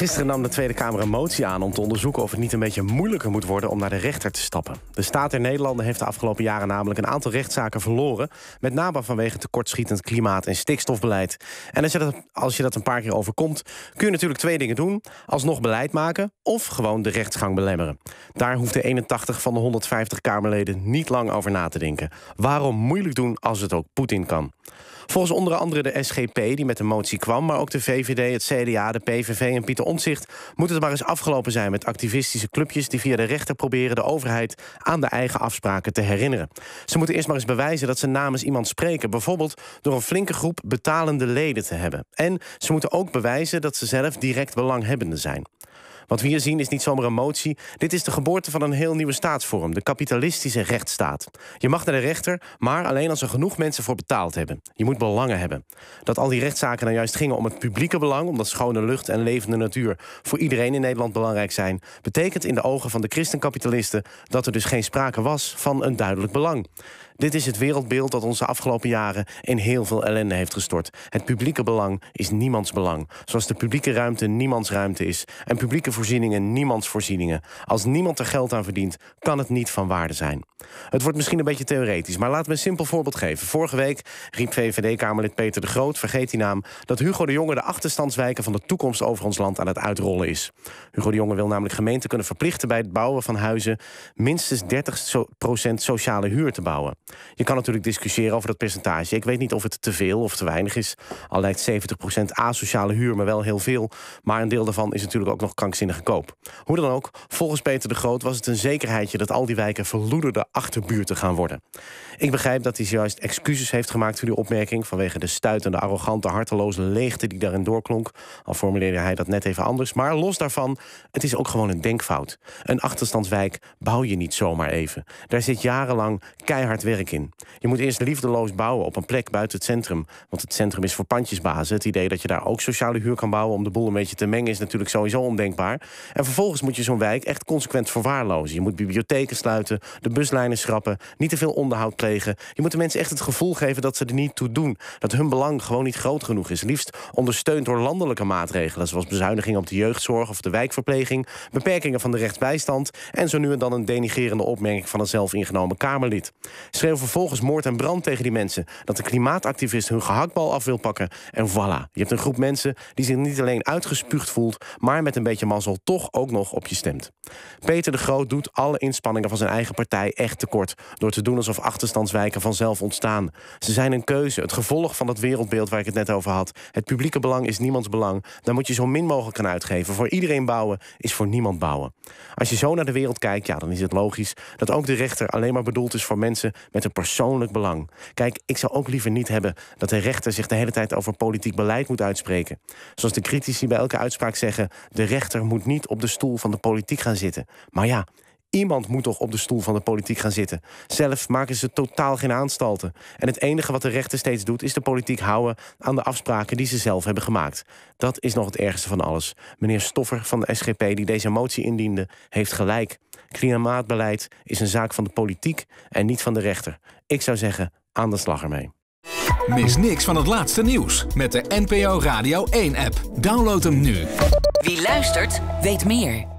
Gisteren nam de Tweede Kamer een motie aan om te onderzoeken of het niet een beetje moeilijker moet worden om naar de rechter te stappen. De staat der Nederlanden heeft de afgelopen jaren namelijk een aantal rechtszaken verloren, met name vanwege tekortschietend klimaat- en stikstofbeleid. En als je, dat, als je dat een paar keer overkomt, kun je natuurlijk twee dingen doen: alsnog beleid maken of gewoon de rechtsgang belemmeren. Daar hoeft de 81 van de 150 Kamerleden niet lang over na te denken. Waarom moeilijk doen als het ook Poetin kan? Volgens onder andere de SGP, die met de motie kwam, maar ook de VVD, het CDA, de PVV en Pieter Moeten moet het maar eens afgelopen zijn met activistische clubjes die via de rechter proberen de overheid aan de eigen afspraken te herinneren. Ze moeten eerst maar eens bewijzen dat ze namens iemand spreken, bijvoorbeeld door een flinke groep betalende leden te hebben. En ze moeten ook bewijzen dat ze zelf direct belanghebbende zijn. Wat we hier zien is niet zomaar een motie. Dit is de geboorte van een heel nieuwe staatsvorm, de kapitalistische rechtsstaat. Je mag naar de rechter, maar alleen als er genoeg mensen voor betaald hebben. Je moet belangen hebben. Dat al die rechtszaken nou juist gingen om het publieke belang, omdat schone lucht en levende natuur voor iedereen in Nederland belangrijk zijn, betekent in de ogen van de christenkapitalisten dat er dus geen sprake was van een duidelijk belang. Dit is het wereldbeeld dat ons de afgelopen jaren in heel veel ellende heeft gestort. Het publieke belang is niemands belang. Zoals de publieke ruimte niemands ruimte is. En publieke voorzieningen niemands voorzieningen. Als niemand er geld aan verdient, kan het niet van waarde zijn. Het wordt misschien een beetje theoretisch, maar laten we een simpel voorbeeld geven. Vorige week riep VVD-Kamerlid Peter de Groot, vergeet die naam, dat Hugo de Jonge de achterstandswijken van de toekomst over ons land aan het uitrollen is. Hugo de Jonge wil namelijk gemeenten kunnen verplichten bij het bouwen van huizen minstens 30% sociale huur te bouwen. Je kan natuurlijk discussiëren over dat percentage. Ik weet niet of het te veel of te weinig is. Al lijkt 70% asociale huur, maar wel heel veel. Maar een deel daarvan is natuurlijk ook nog krankzinnig koop. Hoe dan ook, volgens Peter de Groot was het een zekerheidje dat al die wijken verloederde achterbuurten gaan worden. Ik begrijp dat hij juist excuses heeft gemaakt voor die opmerking vanwege de stuitende, arrogante, harteloze leegte die daarin doorklonk. Al formuleerde hij dat net even anders. Maar los daarvan, het is ook gewoon een denkfout. Een achterstandswijk bouw je niet zomaar even. Daar zit jarenlang keihard werk in. Je moet eerst liefdeloos bouwen op een plek buiten het centrum. Want het centrum is voor pandjesbazen. Het idee dat je daar ook sociale huur kan bouwen om de boel een beetje te mengen is natuurlijk sowieso ondenkbaar. En vervolgens moet je zo'n wijk echt consequent verwaarlozen. Je moet bibliotheken sluiten, de buslijnen schrappen, niet te veel onderhoud plegen. Je moet de mensen echt het gevoel geven dat ze er niet toe doen. Dat hun belang gewoon niet groot genoeg is. Liefst ondersteund door landelijke maatregelen, zoals bezuinigingen op de jeugdzorg of de wijkverpleging, beperkingen van de rechtsbijstand en zo nu en dan een denigerende opmerking van een zelf ingenomen Kamerlid. Schreeuw vervolgens moord en brand tegen die mensen. Dat de klimaatactivist hun gehaktbal af wil pakken. En voilà, je hebt een groep mensen die zich niet alleen uitgespuugd voelt... maar met een beetje mazzel toch ook nog op je stemt. Peter de Groot doet alle inspanningen van zijn eigen partij echt tekort... door te doen alsof achterstandswijken vanzelf ontstaan. Ze zijn een keuze, het gevolg van dat wereldbeeld waar ik het net over had. Het publieke belang is niemands belang. Daar moet je zo min mogelijk aan uitgeven. Voor iedereen bouwen is voor niemand bouwen. Als je zo naar de wereld kijkt, ja, dan is het logisch... dat ook de rechter alleen maar bedoeld is voor mensen met een persoonlijk belang. Kijk, ik zou ook liever niet hebben dat de rechter zich de hele tijd over politiek beleid moet uitspreken. Zoals de critici bij elke uitspraak zeggen: de rechter moet niet op de stoel van de politiek gaan zitten. Maar ja. Iemand moet toch op de stoel van de politiek gaan zitten. Zelf maken ze totaal geen aanstalten. En het enige wat de rechter steeds doet, is de politiek houden aan de afspraken die ze zelf hebben gemaakt. Dat is nog het ergste van alles. Meneer Stoffer van de SGP, die deze motie indiende, heeft gelijk. Klimaatbeleid is een zaak van de politiek en niet van de rechter. Ik zou zeggen, aan de slag ermee. Mis niks van het laatste nieuws met de NPO Radio 1-app. Download hem nu. Wie luistert, weet meer.